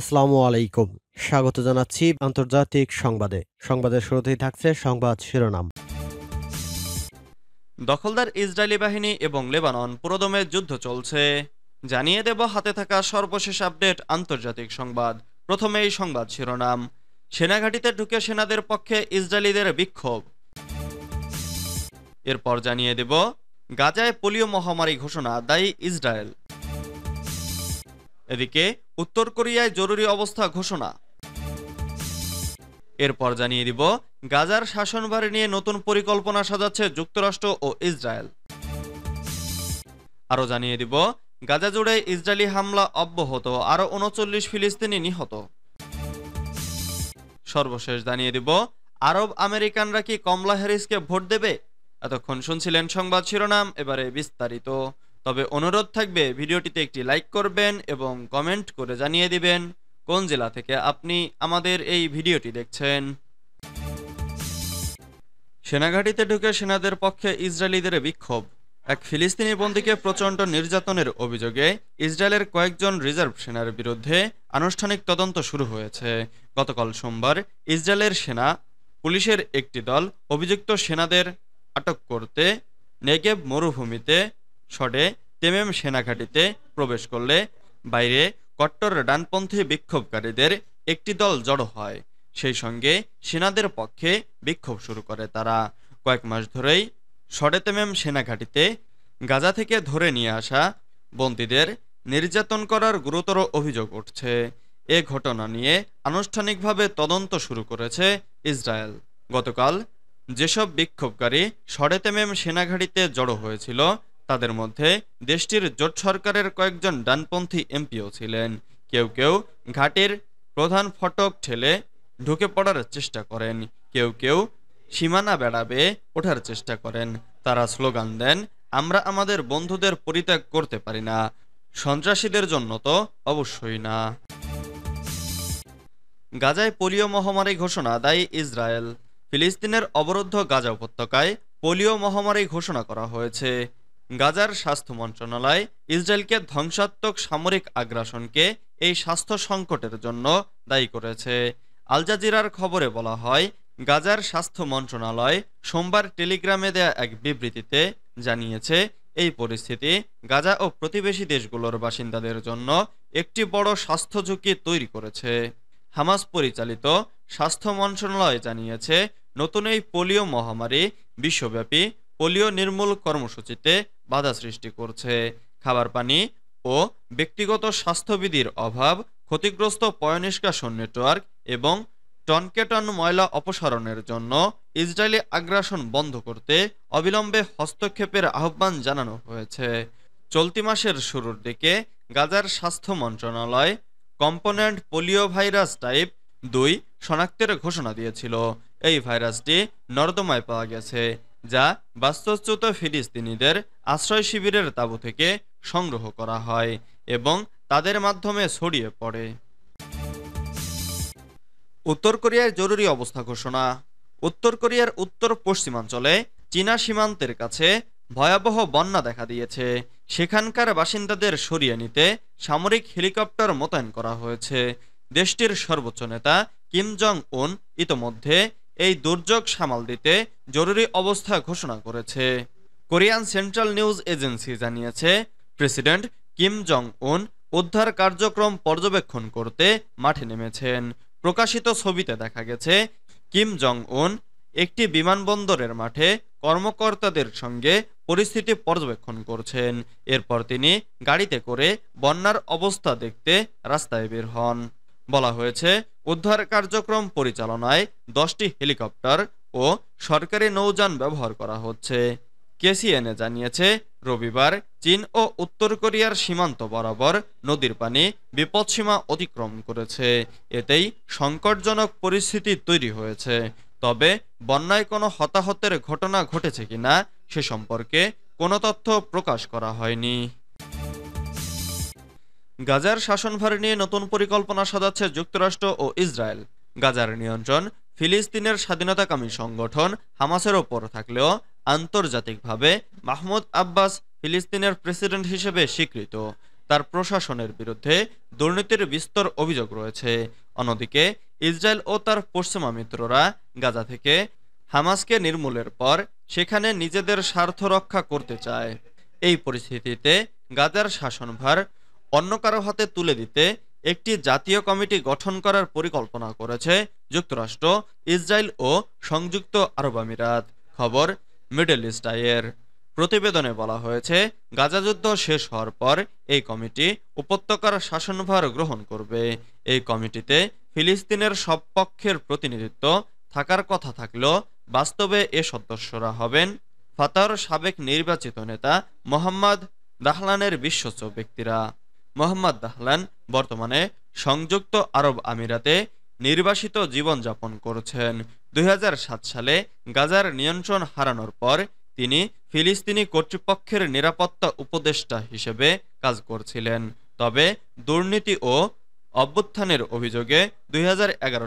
আসসালামু আলাইকুম স্বাগত জানাচ্ছি আন্তর্জাতিক সংবাদে সংবাদের শুরুতেই থাকছে সংবাদ শিরোনাম দখলদার ইসরায়েলি বাহিনী এবং লেবানন পুরোদমে যুদ্ধ চলছে জানিয়ে দেব হাতে থাকা সর্বশেষ আপডেট আন্তর্জাতিক সংবাদ প্রথমে এই সংবাদ শিরোনাম সেনাঘাটিতে ঢুকে সেনাদের পক্ষে ইসরায়েলিদের বিক্ষোভ এরপর জানিয়ে দেব গাজায় পোলিও মহামারী ঘোষণা দায়ী ইসরায়েল এদিকে উত্তর কোরিয়ায় জরুরি অবস্থা ঘোষণা এরপর জানিয়ে দিব গাজার শাসনভার নিয়ে নতুন পরিকল্পনা সাজাচ্ছে যুক্তরাষ্ট্র ও ইসরায়েল আরও জানিয়ে দিব গাজা জুড়ে ইসরায়েলি হামলা অব্যাহত আরও উনচল্লিশ ফিলিস্তিনি নিহত সর্বশেষ জানিয়ে দিব আরব আমেরিকানরা কি কমলা হ্যারিসকে ভোট দেবে এতক্ষণ শুনছিলেন সংবাদ শিরোনাম এবারে বিস্তারিত তবে অনুরোধ থাকবে ভিডিওটিতে একটি লাইক করবেন এবং কমেন্ট করে জানিয়ে দিবেন কোন জেলা থেকে আপনি আমাদের এই ভিডিওটি দেখছেন সেনাঘাটিতে ঢুকে সেনাদের পক্ষে ইসরায়েলিদের বিক্ষোভ এক ফিলিস্তিনি বন্দীকে প্রচণ্ড নির্যাতনের অভিযোগে ইসরায়েলের কয়েকজন রিজার্ভ সেনার বিরুদ্ধে আনুষ্ঠানিক তদন্ত শুরু হয়েছে গতকাল সোমবার ইসরায়েলের সেনা পুলিশের একটি দল অভিযুক্ত সেনাদের আটক করতে নেগেব মরুভূমিতে শটে তেমেম সেনাঘাঁটিতে প্রবেশ করলে বাইরে কট্টর ডানপন্থী বিক্ষোভকারীদের একটি দল জড়ো হয় সেই সঙ্গে সেনাদের পক্ষে বিক্ষোভ শুরু করে তারা কয়েক মাস ধরেই তেমেম সেনাঘাঁটিতে গাজা থেকে ধরে নিয়ে আসা বন্দীদের নির্যাতন করার গুরুতর অভিযোগ উঠছে এ ঘটনা নিয়ে আনুষ্ঠানিকভাবে তদন্ত শুরু করেছে ইসরায়েল গতকাল যেসব বিক্ষোভকারী সরেতেমেম সেনাঘাঁটিতে জড়ো হয়েছিল তাদের মধ্যে দেশটির জোট সরকারের কয়েকজন ডানপন্থী এমপিও ছিলেন কেউ কেউ ঘাটের প্রধান ফটক ঠেলে ঢুকে পড়ার চেষ্টা করেন কেউ কেউ সীমানা বেড়াবে ওঠার চেষ্টা করেন তারা স্লোগান দেন আমরা আমাদের বন্ধুদের পরিত্যাগ করতে পারি না সন্ত্রাসীদের জন্য তো অবশ্যই না গাজায় পোলিও মহামারী ঘোষণা দায়ী ইসরায়েল ফিলিস্তিনের অবরুদ্ধ গাজা উপত্যকায় পোলিও মহামারী ঘোষণা করা হয়েছে গাজার স্বাস্থ্য মন্ত্রণালয় ইসরায়েলকে ধ্বংসাত্মক সামরিক আগ্রাসনকে এই স্বাস্থ্য সংকটের জন্য দায়ী করেছে আল জাজিরার খবরে বলা হয় গাজার স্বাস্থ্য মন্ত্রণালয় সোমবার টেলিগ্রামে দেয়া এক বিবৃতিতে জানিয়েছে এই পরিস্থিতি গাজা ও প্রতিবেশী দেশগুলোর বাসিন্দাদের জন্য একটি বড় স্বাস্থ্য ঝুঁকি তৈরি করেছে হামাস পরিচালিত স্বাস্থ্য মন্ত্রণালয় জানিয়েছে নতুন এই পোলিও মহামারী বিশ্বব্যাপী পোলিও নির্মূল কর্মসূচিতে বাধা সৃষ্টি করছে খাবার পানি ও ব্যক্তিগত স্বাস্থ্যবিধির অভাব ক্ষতিগ্রস্ত পয়নিষ্কাশন নেটওয়ার্ক এবং টনকেটন ময়লা অপসারণের জন্য ইসরায়েলি আগ্রাসন বন্ধ করতে অবিলম্বে হস্তক্ষেপের আহ্বান জানানো হয়েছে চলতি মাসের শুরুর দিকে গাজার স্বাস্থ্য মন্ত্রণালয় কম্পোনেন্ট পোলিও ভাইরাস টাইপ দুই শনাক্তের ঘোষণা দিয়েছিল এই ভাইরাসটি নর্দমায় পাওয়া গেছে যা বাস্তুচ্যুত ফিলিস্তিনিদের আশ্রয় শিবিরের তাবু থেকে সংগ্রহ করা হয় এবং তাদের মাধ্যমে ছড়িয়ে পড়ে উত্তর কোরিয়ার জরুরি অবস্থা ঘোষণা উত্তর কোরিয়ার উত্তর পশ্চিমাঞ্চলে চীনা সীমান্তের কাছে ভয়াবহ বন্যা দেখা দিয়েছে সেখানকার বাসিন্দাদের সরিয়ে নিতে সামরিক হেলিকপ্টার মোতায়েন করা হয়েছে দেশটির সর্বোচ্চ নেতা কিম জং উন ইতোমধ্যে এই দুর্যোগ সামাল দিতে জরুরি অবস্থা ঘোষণা করেছে কোরিয়ান সেন্ট্রাল নিউজ এজেন্সি জানিয়েছে প্রেসিডেন্ট কিম জং উন উদ্ধার কার্যক্রম পর্যবেক্ষণ করতে মাঠে নেমেছেন প্রকাশিত ছবিতে দেখা গেছে কিম জং উন একটি বিমানবন্দরের মাঠে কর্মকর্তাদের সঙ্গে পরিস্থিতি পর্যবেক্ষণ করছেন এরপর তিনি গাড়িতে করে বন্যার অবস্থা দেখতে রাস্তায় বের হন বলা হয়েছে উদ্ধার কার্যক্রম পরিচালনায় দশটি হেলিকপ্টার ও সরকারি নৌযান ব্যবহার করা হচ্ছে কেসিএনএ জানিয়েছে রবিবার চীন ও উত্তর কোরিয়ার সীমান্ত বরাবর নদীর পানি বিপদসীমা অতিক্রম করেছে এতেই সংকটজনক পরিস্থিতি তৈরি হয়েছে তবে বন্যায় কোনো হতাহতের ঘটনা ঘটেছে কিনা সে সম্পর্কে কোনো তথ্য প্রকাশ করা হয়নি গাজার শাসনভার নিয়ে নতুন পরিকল্পনা সাজাচ্ছে যুক্তরাষ্ট্র ও ইসরায়েল গাজার নিয়ন্ত্রণ ফিলিস্তিনের স্বাধীনতাকামী সংগঠন হামাসের ওপর থাকলেও আন্তর্জাতিকভাবে মাহমুদ আব্বাস ফিলিস্তিনের প্রেসিডেন্ট হিসেবে স্বীকৃত তার প্রশাসনের বিরুদ্ধে দুর্নীতির বিস্তর অভিযোগ রয়েছে অন্যদিকে ইসরায়েল ও তার পশ্চিমা মিত্ররা গাজা থেকে হামাসকে নির্মূলের পর সেখানে নিজেদের স্বার্থ রক্ষা করতে চায় এই পরিস্থিতিতে গাজার শাসনভার অন্য কারো হাতে তুলে দিতে একটি জাতীয় কমিটি গঠন করার পরিকল্পনা করেছে যুক্তরাষ্ট্র ইসরায়েল ও সংযুক্ত আরব আমিরাত খবর মিডল ইস্ট প্রতিবেদনে বলা হয়েছে গাজাযুদ্ধ শেষ হওয়ার পর এই কমিটি উপত্যকার শাসনভার গ্রহণ করবে এই কমিটিতে ফিলিস্তিনের সব পক্ষের প্রতিনিধিত্ব থাকার কথা থাকলেও বাস্তবে এ সদস্যরা হবেন ফাতার সাবেক নির্বাচিত নেতা মোহাম্মদ দাহলানের বিশ্বস্ত ব্যক্তিরা মোহাম্মদ দাহলান বর্তমানে সংযুক্ত আরব আমিরাতে নির্বাসিত জীবনযাপন করছেন দুই সালে গাজার নিয়ন্ত্রণ হারানোর পর তিনি ফিলিস্তিনি কর্তৃপক্ষের নিরাপত্তা উপদেষ্টা হিসেবে কাজ করছিলেন তবে দুর্নীতি ও অভ্যুত্থানের অভিযোগে দুই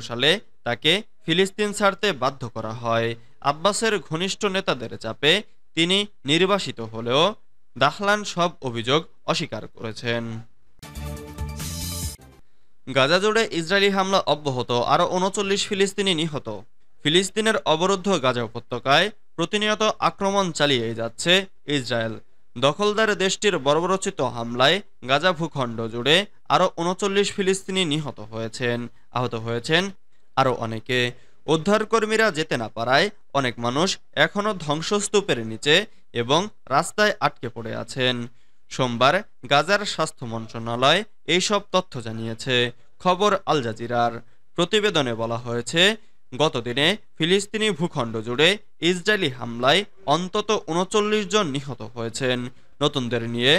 সালে তাকে ফিলিস্তিন ছাড়তে বাধ্য করা হয় আব্বাসের ঘনিষ্ঠ নেতাদের চাপে তিনি নির্বাসিত হলেও দাহলান সব অভিযোগ অস্বীকার করেছেন গাজা জুড়ে ইসরায়েলি হামলা অব্যাহত আরও উনচল্লিশ ফিলিস্তিনি নিহত ফিলিস্তিনের অবরুদ্ধ গাজা উপত্যকায় প্রতিনিয়ত আক্রমণ চালিয়ে যাচ্ছে ইসরায়েল দখলদার দেশটির বর্বরচিত হামলায় গাজা ভূখণ্ড জুড়ে আরও উনচল্লিশ ফিলিস্তিনি নিহত হয়েছেন আহত হয়েছেন আরও অনেকে উদ্ধারকর্মীরা যেতে না পারায় অনেক মানুষ এখনও ধ্বংসস্তূপের নিচে এবং রাস্তায় আটকে পড়ে আছেন সোমবার গাজার স্বাস্থ্য মন্ত্রণালয় এইসব তথ্য জানিয়েছে খবর আল জাজিরার প্রতিবেদনে বলা হয়েছে গতদিনে ফিলিস্তিনি ভূখণ্ড জুড়ে ইসরায়েলি হামলায় অন্তত উনচল্লিশ জন নিহত হয়েছেন নতুনদের নিয়ে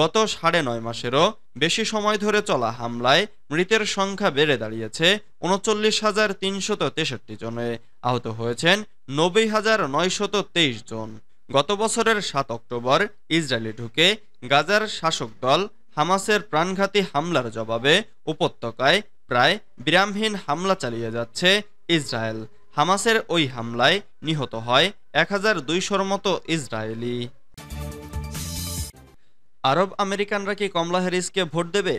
গত সাড়ে নয় মাসেরও বেশি সময় ধরে চলা হামলায় মৃতের সংখ্যা বেড়ে দাঁড়িয়েছে উনচল্লিশ হাজার তিনশত তেষট্টি জনে আহত হয়েছেন নব্বই হাজার নয়শত তেইশ জন গত বছরের সাত অক্টোবর ইসরায়েলে ঢুকে গাজার শাসক দল হামাসের প্রাণঘাতী হামলার জবাবে উপত্যকায় প্রায় বিরামহীন হামলা চালিয়ে যাচ্ছে ইসরায়েল হামাসের ওই হামলায় নিহত হয় এক হাজার দুইশোর মতো ইসরায়েলি আরব আমেরিকানরা কি কমলা হ্যারিসকে ভোট দেবে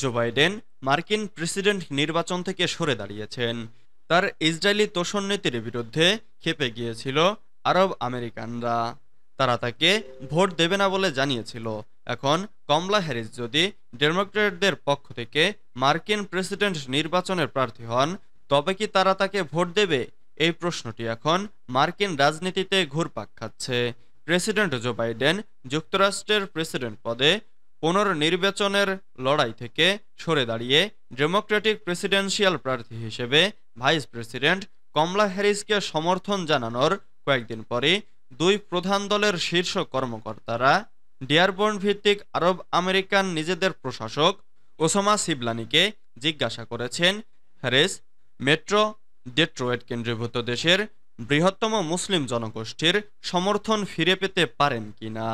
জো বাইডেন মার্কিন প্রেসিডেন্ট নির্বাচন থেকে সরে দাঁড়িয়েছেন তার ইসরায়েলি তোষণ নীতির বিরুদ্ধে খেপে গিয়েছিল আরব আমেরিকানরা তারা তাকে ভোট দেবে না বলে জানিয়েছিল এখন কমলা হ্যারিস যদি ডেমোক্রেটদের পক্ষ থেকে মার্কিন প্রেসিডেন্ট নির্বাচনের প্রার্থী হন তবে কি তারা তাকে ভোট দেবে এই প্রশ্নটি এখন মার্কিন রাজনীতিতে ঘুরপাক খাচ্ছে প্রেসিডেন্ট জো বাইডেন যুক্তরাষ্ট্রের প্রেসিডেন্ট পদে পুনর্নির্বাচনের লড়াই থেকে সরে দাঁড়িয়ে ডেমোক্রেটিক প্রেসিডেন্সিয়াল প্রার্থী হিসেবে ভাইস প্রেসিডেন্ট কমলা হ্যারিসকে সমর্থন জানানোর কয়েকদিন পরে দুই প্রধান দলের শীর্ষ কর্মকর্তারা ডিয়ারবর্ন ভিত্তিক আরব আমেরিকান নিজেদের প্রশাসক ওসমা সিবলানিকে জিজ্ঞাসা করেছেন হ্যারিস মেট্রো ডেট্রোয়েট কেন্দ্রীভূত দেশের বৃহত্তম মুসলিম জনগোষ্ঠীর সমর্থন ফিরে পেতে পারেন কিনা